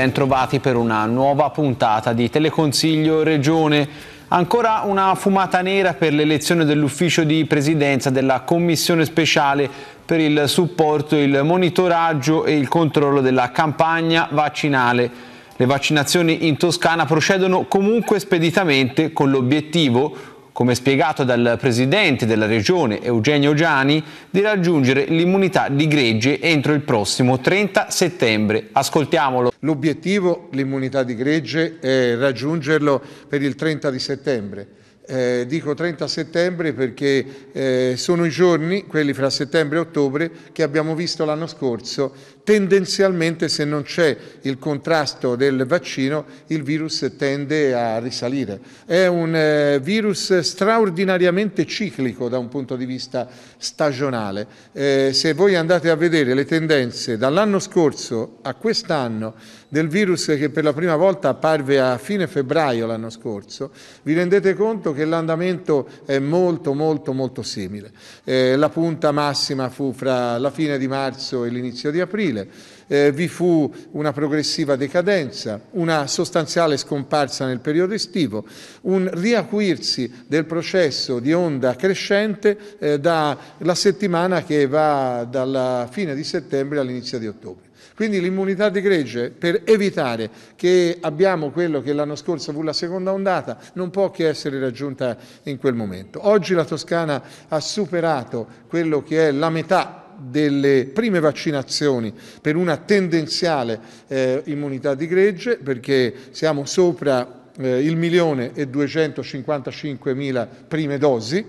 Bentrovati per una nuova puntata di Teleconsiglio Regione. Ancora una fumata nera per l'elezione dell'ufficio di presidenza della Commissione speciale per il supporto, il monitoraggio e il controllo della campagna vaccinale. Le vaccinazioni in Toscana procedono comunque speditamente con l'obiettivo come spiegato dal presidente della regione Eugenio Giani, di raggiungere l'immunità di gregge entro il prossimo 30 settembre. Ascoltiamolo. L'obiettivo, l'immunità di gregge, è raggiungerlo per il 30 settembre. Eh, dico 30 settembre perché eh, sono i giorni, quelli fra settembre e ottobre, che abbiamo visto l'anno scorso tendenzialmente se non c'è il contrasto del vaccino il virus tende a risalire. È un eh, virus straordinariamente ciclico da un punto di vista stagionale. Eh, se voi andate a vedere le tendenze dall'anno scorso a quest'anno del virus che per la prima volta apparve a fine febbraio l'anno scorso, vi rendete conto che l'andamento è molto molto molto simile. Eh, la punta massima fu fra la fine di marzo e l'inizio di aprile, minorile, eh, vi fu una progressiva decadenza, una sostanziale scomparsa nel periodo estivo, un riacuirsi del processo di onda crescente eh, dalla settimana che va dalla fine di settembre all'inizio di ottobre. Quindi l'immunità di gregge, per evitare che abbiamo quello che l'anno scorso fu la seconda ondata, non può che essere raggiunta in quel momento. Oggi la Toscana ha superato quello che è la metà delle prime vaccinazioni per una tendenziale eh, immunità di gregge, perché siamo sopra eh, il milione e 255 mila prime dosi,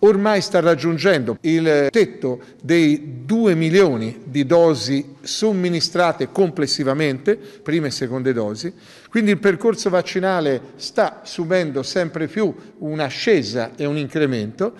ormai sta raggiungendo il tetto dei 2 milioni di dosi somministrate complessivamente, prime e seconde dosi, quindi il percorso vaccinale sta subendo sempre più un'ascesa e un incremento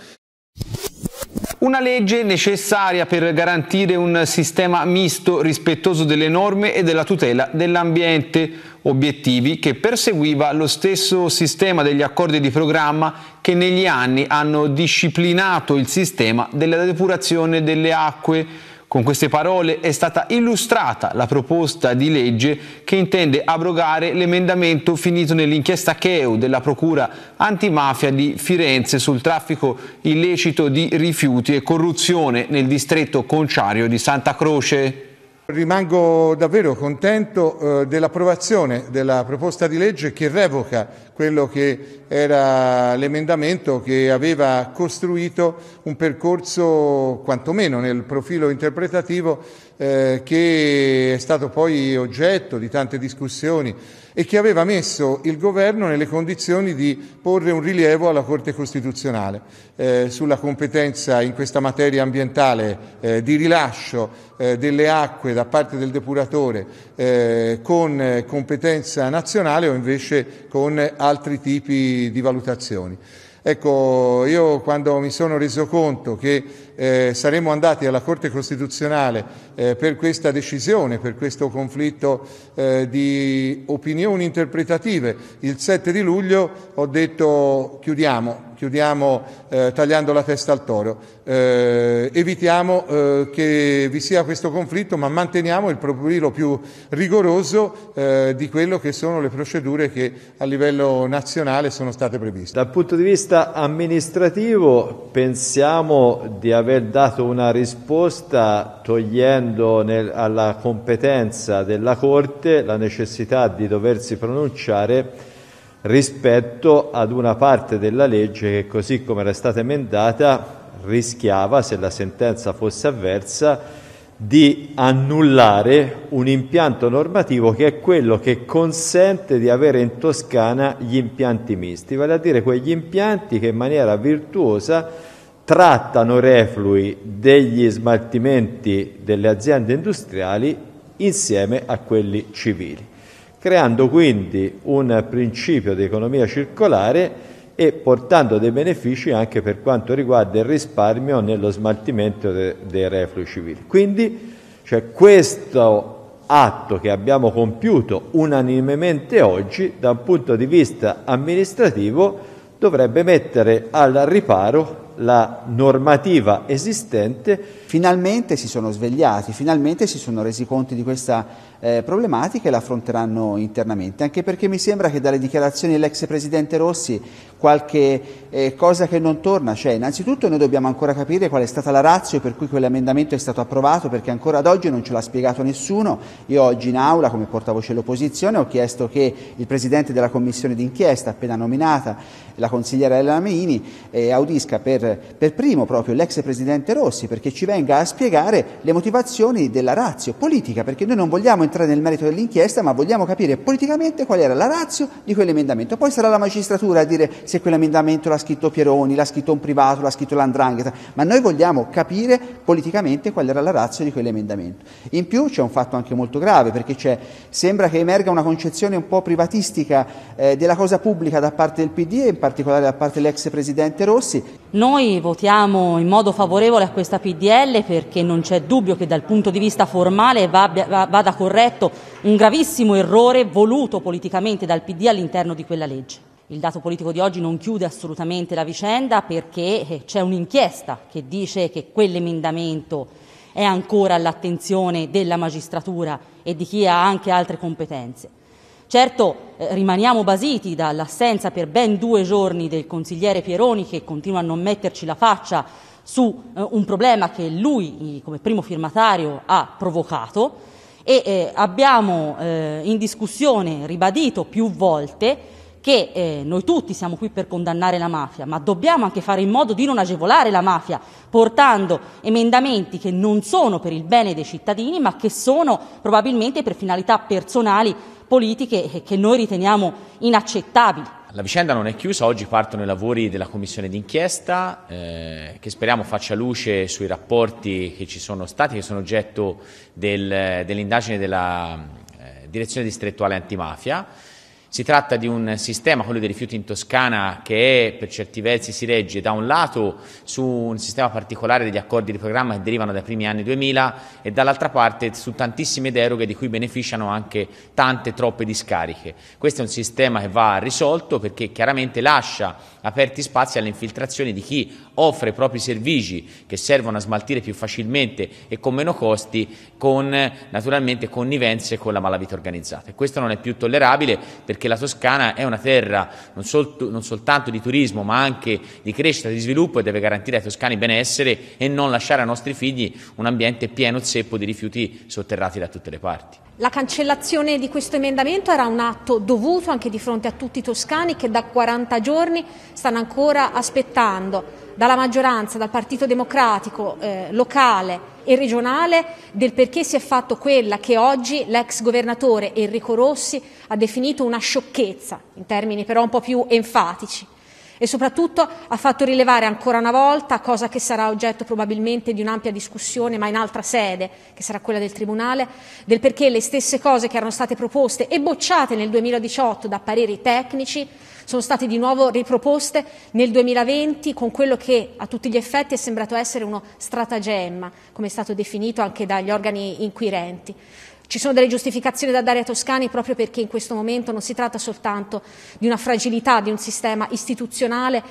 una legge necessaria per garantire un sistema misto rispettoso delle norme e della tutela dell'ambiente, obiettivi che perseguiva lo stesso sistema degli accordi di programma che negli anni hanno disciplinato il sistema della depurazione delle acque con queste parole è stata illustrata la proposta di legge che intende abrogare l'emendamento finito nell'inchiesta CHEU della Procura antimafia di Firenze sul traffico illecito di rifiuti e corruzione nel distretto conciario di Santa Croce. Rimango davvero contento eh, dell'approvazione della proposta di legge che revoca quello che era l'emendamento che aveva costruito un percorso, quantomeno nel profilo interpretativo, eh, che è stato poi oggetto di tante discussioni e che aveva messo il governo nelle condizioni di porre un rilievo alla Corte Costituzionale eh, sulla competenza in questa materia ambientale eh, di rilascio eh, delle acque da parte del depuratore eh, con eh, competenza nazionale o invece con altri tipi di valutazioni. Ecco, io quando mi sono reso conto che eh, saremmo andati alla Corte Costituzionale eh, per questa decisione, per questo conflitto eh, di opinioni interpretative. Il 7 di luglio ho detto chiudiamo, chiudiamo eh, tagliando la testa al toro, eh, evitiamo eh, che vi sia questo conflitto ma manteniamo il profilo più rigoroso di quello che sono le procedure che a livello nazionale sono state previste. Dal punto di vista amministrativo pensiamo di avere aver dato una risposta togliendo nel, alla competenza della Corte la necessità di doversi pronunciare rispetto ad una parte della legge che così come era stata emendata rischiava, se la sentenza fosse avversa, di annullare un impianto normativo che è quello che consente di avere in Toscana gli impianti misti, vale a dire quegli impianti che in maniera virtuosa trattano reflui degli smaltimenti delle aziende industriali insieme a quelli civili, creando quindi un principio di economia circolare e portando dei benefici anche per quanto riguarda il risparmio nello smaltimento de dei reflui civili. Quindi cioè, questo atto che abbiamo compiuto unanimemente oggi, da un punto di vista amministrativo, dovrebbe mettere al riparo la normativa esistente Finalmente si sono svegliati, finalmente si sono resi conto di questa eh, problematica e la affronteranno internamente, anche perché mi sembra che dalle dichiarazioni dell'ex presidente Rossi qualche eh, cosa che non torna, cioè innanzitutto noi dobbiamo ancora capire qual è stata la razza per cui quell'emendamento è stato approvato, perché ancora ad oggi non ce l'ha spiegato nessuno, io oggi in aula come portavoce dell'opposizione ho chiesto che il presidente della commissione d'inchiesta appena nominata, la consigliera Elena Meini, eh, audisca per, per primo proprio l'ex presidente Rossi, perché ci venga venga a spiegare le motivazioni della razio politica, perché noi non vogliamo entrare nel merito dell'inchiesta, ma vogliamo capire politicamente qual era la razio di quell'emendamento. Poi sarà la magistratura a dire se quell'emendamento l'ha scritto Pieroni, l'ha scritto un privato, l'ha scritto l'andrangheta, ma noi vogliamo capire politicamente qual era la razio di quell'emendamento. In più c'è un fatto anche molto grave, perché sembra che emerga una concezione un po' privatistica eh, della cosa pubblica da parte del PD e in particolare da parte dell'ex presidente Rossi. Noi votiamo in modo favorevole a questa PDL Raffaele perché non c'è dubbio che dal punto di vista formale vada corretto un gravissimo errore voluto politicamente dal PD all'interno di quella legge. Il dato politico di oggi non chiude assolutamente la vicenda perché eh, c'è un'inchiesta che dice che quell'emendamento è ancora all'attenzione della magistratura e di chi ha anche altre competenze. Certo, eh, rimaniamo basiti dall'assenza per ben due giorni del consigliere Pieroni che continua a non metterci la faccia su eh, un problema che lui eh, come primo firmatario ha provocato e eh, abbiamo eh, in discussione ribadito più volte che eh, noi tutti siamo qui per condannare la mafia, ma dobbiamo anche fare in modo di non agevolare la mafia, portando emendamenti che non sono per il bene dei cittadini, ma che sono probabilmente per finalità personali, politiche, eh, che noi riteniamo inaccettabili. La vicenda non è chiusa, oggi partono i lavori della commissione d'inchiesta eh, che speriamo faccia luce sui rapporti che ci sono stati, che sono oggetto del, dell'indagine della eh, direzione distrettuale antimafia. Si tratta di un sistema, quello dei rifiuti in Toscana, che è, per certi versi si regge da un lato su un sistema particolare degli accordi di programma che derivano dai primi anni 2000 e dall'altra parte su tantissime deroghe di cui beneficiano anche tante troppe discariche. Questo è un sistema che va risolto perché chiaramente lascia aperti spazi alle infiltrazioni di chi offre i propri servizi che servono a smaltire più facilmente e con meno costi con naturalmente connivenze con la malavita organizzata. E questo non è più tollerabile perché perché la Toscana è una terra non, sol- non, soltanto di turismo ma anche di crescita, di sviluppo e deve garantire ai toscani benessere e non lasciare ai nostri figli un ambiente pieno zeppo di rifiuti sotterrati da tutte le parti. La cancellazione di questo emendamento era un atto dovuto anche di fronte a tutti i toscani che da 40 giorni stanno ancora aspettando dalla maggioranza, dal Partito Democratico eh, locale e regionale del perché si è fatto quella che oggi l'ex governatore Enrico Rossi ha definito una sciocchezza, in termini però un po' più enfatici e soprattutto ha fatto rilevare ancora una volta, cosa che sarà oggetto probabilmente di un'ampia discussione, ma in altra sede, che sarà quella del Tribunale, del perché le stesse cose che erano state proposte e bocciate nel 2018 da pareri tecnici sono state di nuovo riproposte nel 2020 con quello che a tutti gli effetti è sembrato essere uno stratagemma, come è stato definito anche dagli organi inquirenti. Ci sono delle giustificazioni da dare ai toscani proprio perché in questo momento non si tratta soltanto di una fragilità di un sistema istituzionale.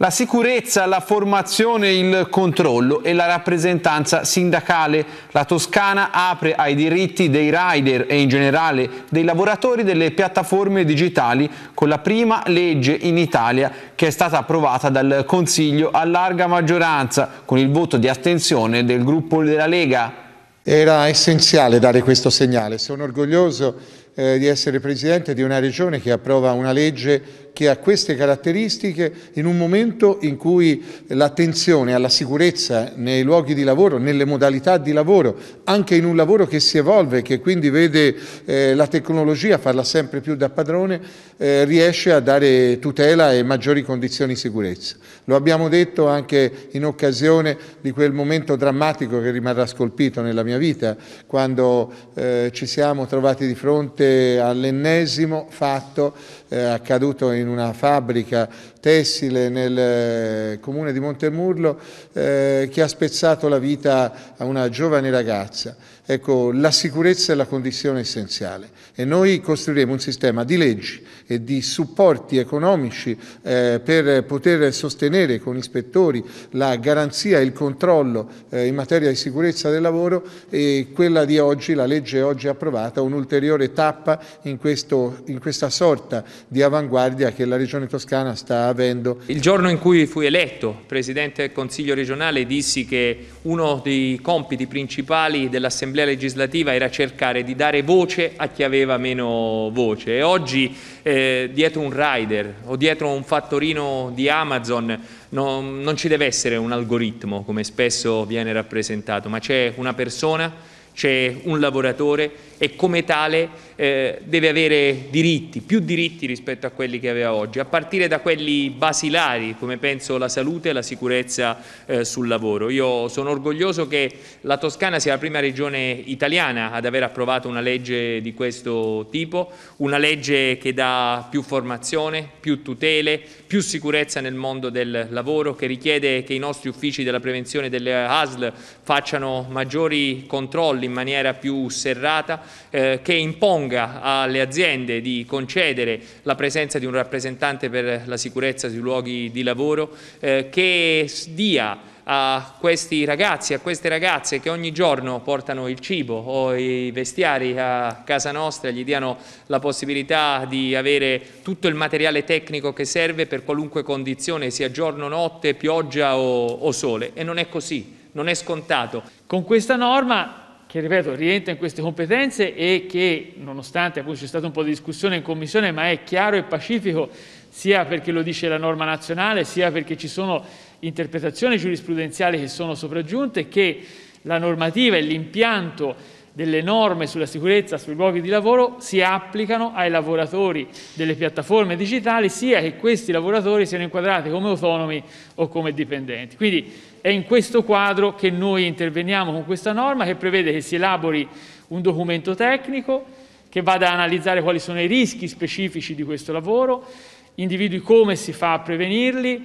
La sicurezza, la formazione, il controllo e la rappresentanza sindacale. La Toscana apre ai diritti dei rider e in generale dei lavoratori delle piattaforme digitali con la prima legge in Italia che è stata approvata dal Consiglio a larga maggioranza con il voto di attenzione del gruppo della Lega. Era essenziale dare questo segnale. Sono orgoglioso eh, di essere Presidente di una Regione che approva una legge che ha queste caratteristiche in un momento in cui l'attenzione alla sicurezza nei luoghi di lavoro, nelle modalità di lavoro, anche in un lavoro che si evolve, che quindi vede eh, la tecnologia farla sempre più da padrone, eh, riesce a dare tutela e maggiori condizioni di sicurezza. Lo abbiamo detto anche in occasione di quel momento drammatico che rimarrà scolpito nella mia vita, quando eh, ci siamo trovati di fronte all'ennesimo fatto eh, accaduto in in una fabbrica tessile nel eh, comune di Montemurlo eh, che ha spezzato la vita a una giovane ragazza. Ecco, la sicurezza è la condizione essenziale e noi costruiremo un sistema di leggi e di supporti economici eh, per poter sostenere con ispettori la garanzia e il controllo eh, in materia di sicurezza del lavoro e quella di oggi, la legge oggi approvata, un'ulteriore tappa in, questo, in questa sorta di avanguardia che la Regione Toscana sta avendo. Il giorno in cui fui eletto Presidente del Consiglio regionale dissi che uno dei compiti principali dell'Assemblea dell'Assemblea legislativa era cercare di dare voce a chi aveva meno voce e oggi eh, dietro un rider o dietro un fattorino di Amazon no, non ci deve essere un algoritmo come spesso viene rappresentato, ma c'è una persona, c'è un lavoratore e come tale eh, deve avere diritti, più diritti rispetto a quelli che aveva oggi, a partire da quelli basilari come penso la salute e la sicurezza eh, sul lavoro. Io sono orgoglioso che la Toscana sia la prima regione italiana ad aver approvato una legge di questo tipo, una legge che dà più formazione, più tutele, più sicurezza nel mondo del lavoro, che richiede che i nostri uffici della prevenzione delle ASL facciano maggiori controlli in maniera più serrata, eh, che imponga alle aziende di concedere la presenza di un rappresentante per la sicurezza sui luoghi di lavoro, eh, che dia a questi ragazzi, a queste ragazze che ogni giorno portano il cibo o i vestiari a casa nostra, gli diano la possibilità di avere tutto il materiale tecnico che serve per qualunque condizione, sia giorno, notte, pioggia o, o sole. E non è così, non è scontato. Con questa norma che ripeto rientra in queste competenze e che nonostante appunto c'è stata un po' di discussione in commissione ma è chiaro e pacifico sia perché lo dice la norma nazionale sia perché ci sono interpretazioni giurisprudenziali che sono sopraggiunte che la normativa e l'impianto delle norme sulla sicurezza sui luoghi di lavoro si applicano ai lavoratori delle piattaforme digitali, sia che questi lavoratori siano inquadrati come autonomi o come dipendenti. Quindi è in questo quadro che noi interveniamo con questa norma che prevede che si elabori un documento tecnico che vada ad analizzare quali sono i rischi specifici di questo lavoro, individui come si fa a prevenirli,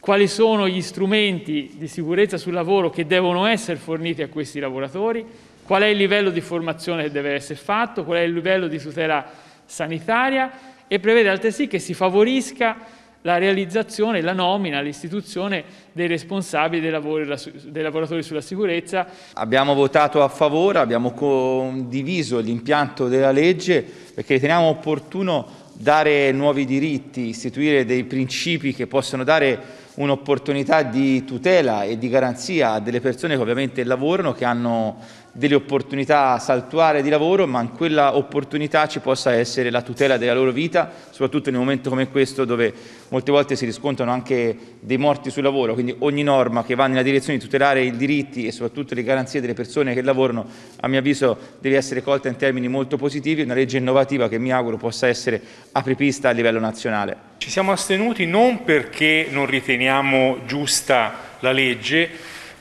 quali sono gli strumenti di sicurezza sul lavoro che devono essere forniti a questi lavoratori, qual è il livello di formazione che deve essere fatto, qual è il livello di tutela sanitaria e prevede altresì che si favorisca la realizzazione, la nomina, l'istituzione dei responsabili dei lavoratori, sulla sicurezza. Abbiamo votato a favore, abbiamo condiviso l'impianto della legge perché riteniamo opportuno dare nuovi diritti, istituire dei principi che possano dare un'opportunità di tutela e di garanzia a delle persone che ovviamente lavorano, che hanno delle opportunità saltuare di lavoro, ma in quella opportunità ci possa essere la tutela della loro vita, soprattutto in un momento come questo dove molte volte si riscontrano anche dei morti sul lavoro, quindi ogni norma che va nella direzione di tutelare i diritti e soprattutto le garanzie delle persone che lavorano, a mio avviso deve essere colta in termini molto positivi, una legge innovativa che mi auguro possa essere apripista a livello nazionale. Ci siamo astenuti non perché non riteniamo giusta la legge,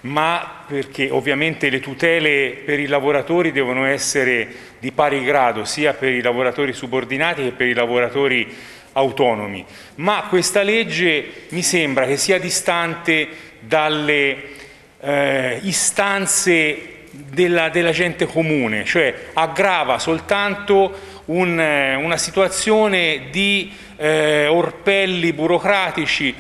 ma perché ovviamente le tutele per i lavoratori devono essere di pari grado sia per i lavoratori subordinati che per i lavoratori autonomi. Ma questa legge mi sembra che sia distante dalle eh, istanze della, della, gente comune, cioè aggrava soltanto un, eh, una situazione di eh, orpelli burocratici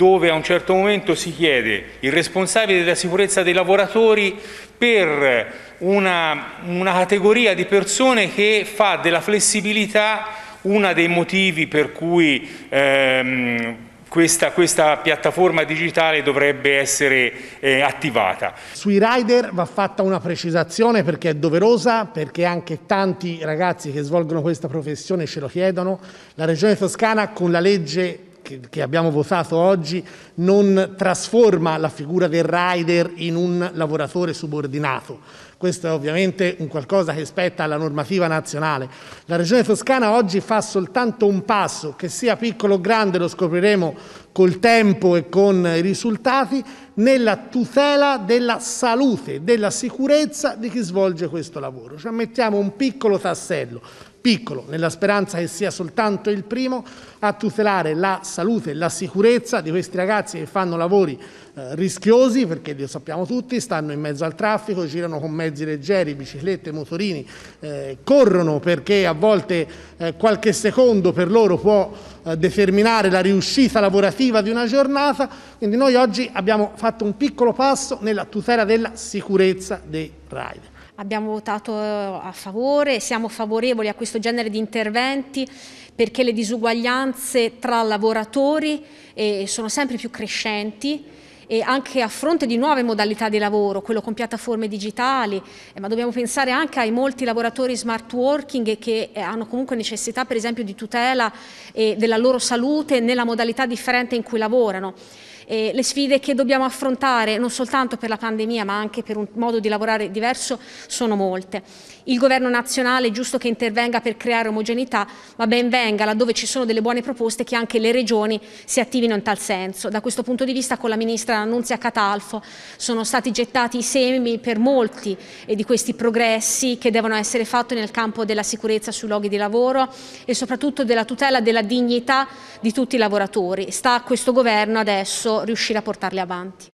dove a un certo momento si chiede il responsabile della sicurezza dei lavoratori per una, una categoria di persone che fa della flessibilità uno dei motivi per cui ehm, questa, questa, piattaforma digitale dovrebbe essere eh, attivata. Sui rider va fatta una precisazione perché è doverosa, perché anche tanti ragazzi che svolgono questa professione ce lo chiedono. La Regione Toscana con la legge che, abbiamo votato oggi non trasforma la figura del rider in un lavoratore subordinato. Questo è ovviamente un qualcosa che spetta alla normativa nazionale. La Regione Toscana oggi fa soltanto un passo, che sia piccolo o grande, lo scopriremo col tempo e con i risultati, nella tutela della salute, della sicurezza di chi svolge questo lavoro. Cioè mettiamo un piccolo tassello piccolo, nella speranza che sia soltanto il primo a tutelare la salute e la sicurezza di questi ragazzi che fanno lavori eh, rischiosi, perché lo sappiamo tutti, stanno in mezzo al traffico, girano con mezzi leggeri, biciclette, motorini, eh, corrono perché a volte eh, qualche secondo per loro può eh, determinare la riuscita lavorativa di una giornata, quindi noi oggi abbiamo fatto un piccolo passo nella tutela della sicurezza dei rider abbiamo votato eh, a favore, siamo favorevoli a questo genere di interventi perché le disuguaglianze tra lavoratori eh, sono sempre più crescenti e anche a fronte di nuove modalità di lavoro, quello con piattaforme digitali, eh, ma dobbiamo pensare anche ai molti lavoratori smart working che hanno comunque necessità per esempio di tutela della loro salute nella modalità differente in cui lavorano eh, le sfide che dobbiamo affrontare non soltanto per la pandemia ma anche per un modo di lavorare diverso sono molte. Il governo nazionale è giusto che intervenga per creare omogeneità ma ben venga laddove ci sono delle buone proposte che anche le regioni si attivino in tal senso. Da questo punto di vista con la ministra Annunzia Catalfo sono stati gettati i semi per molti eh, di questi progressi che devono essere fatti nel campo della sicurezza sui luoghi di lavoro e soprattutto della tutela della dignità di tutti i lavoratori. Sta a questo governo adesso riuscire a portarle avanti.